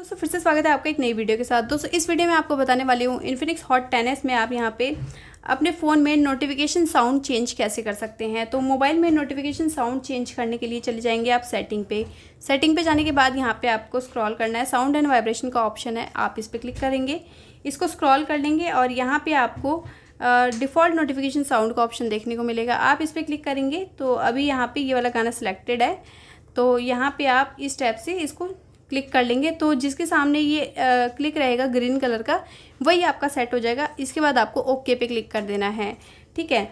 दोस्तों फिर से स्वागत है आपका एक नई वीडियो के साथ दोस्तों इस वीडियो में आपको बताने वाली हूँ इन्फिनिक्स हॉट टेनिस में आप यहाँ पे अपने फ़ोन में नोटिफिकेशन साउंड चेंज कैसे कर सकते हैं तो मोबाइल में नोटिफिकेशन साउंड चेंज करने के लिए चले जाएंगे आप सेटिंग पे सेटिंग पे जाने के बाद यहाँ पे आपको स्क्रॉल करना है साउंड एंड वाइब्रेशन का ऑप्शन है आप इस पर क्लिक करेंगे इसको स्क्रॉल कर लेंगे और यहाँ पर आपको डिफ़ॉल्ट नोटिफिकेशन साउंड का ऑप्शन देखने को मिलेगा आप इस पर क्लिक करेंगे तो अभी यहाँ पर ये वाला गाना सिलेक्टेड है तो यहाँ पर आप इस टाइप से इसको क्लिक कर लेंगे तो जिसके सामने ये आ, क्लिक रहेगा ग्रीन कलर का वही आपका सेट हो जाएगा इसके बाद आपको ओके पे क्लिक कर देना है ठीक है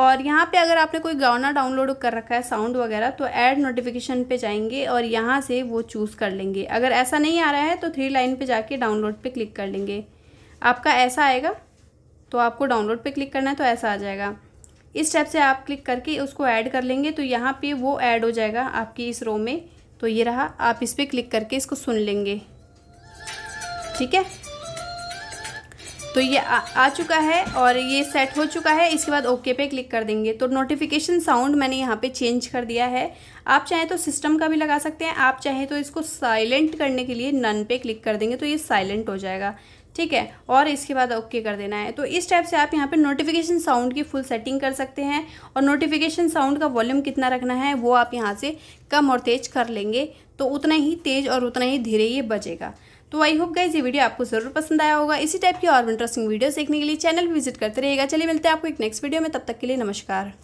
और यहाँ पे अगर आपने कोई गाना डाउनलोड कर रखा है साउंड वगैरह तो ऐड नोटिफिकेशन पे जाएंगे और यहाँ से वो चूज़ कर लेंगे अगर ऐसा नहीं आ रहा है तो थ्री लाइन पे जाके डाउनलोड पे क्लिक कर लेंगे आपका ऐसा आएगा तो आपको डाउनलोड पे क्लिक करना है तो ऐसा आ जाएगा इस स्टेप से आप क्लिक करके उसको ऐड कर लेंगे तो यहाँ पर वो ऐड हो जाएगा आपकी इस रो में तो ये रहा आप इस पर क्लिक करके इसको सुन लेंगे ठीक है तो ये आ, आ चुका है और ये सेट हो चुका है इसके बाद ओके पे क्लिक कर देंगे तो नोटिफिकेशन साउंड मैंने यहाँ पे चेंज कर दिया है आप चाहें तो सिस्टम का भी लगा सकते हैं आप चाहें तो इसको साइलेंट करने के लिए नन पे क्लिक कर देंगे तो ये साइलेंट हो जाएगा ठीक है और इसके बाद ओके कर देना है तो इस टाइप से आप यहाँ पे नोटिफिकेशन साउंड की फुल सेटिंग कर सकते हैं और नोटिफिकेशन साउंड का वॉल्यूम कितना रखना है वो आप यहाँ से कम और तेज कर लेंगे तो उतना ही तेज और उतना ही धीरे ये बजेगा तो आई होप गाइज ये वीडियो आपको जरूर पसंद आया होगा इसी टाइप की और इंटरेस्टिंग वीडियोस देखने के लिए चैनल विजिट करते रहिएगा चलिए मिलते हैं आपको एक नेक्स्ट वीडियो में तब तक के लिए नमस्कार